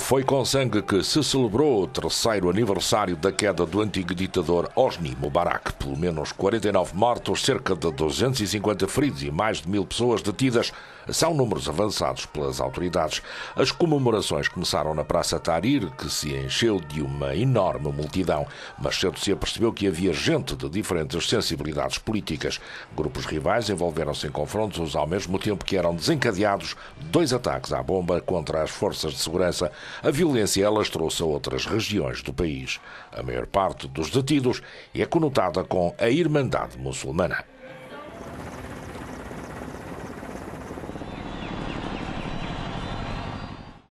Foi com sangue que se celebrou o terceiro aniversário da queda do antigo ditador Osni Mubarak. Pelo menos 49 mortos, cerca de 250 feridos e mais de mil pessoas detidas são números avançados pelas autoridades. As comemorações começaram na Praça Tahrir, que se encheu de uma enorme multidão, mas cedo se apercebeu que havia gente de diferentes sensibilidades políticas. Grupos rivais envolveram-se em confrontos, ao mesmo tempo que eram desencadeados dois ataques à bomba contra as forças de segurança a violência alastrou-se a outras regiões do país. A maior parte dos detidos é conotada com a Irmandade Muçulmana.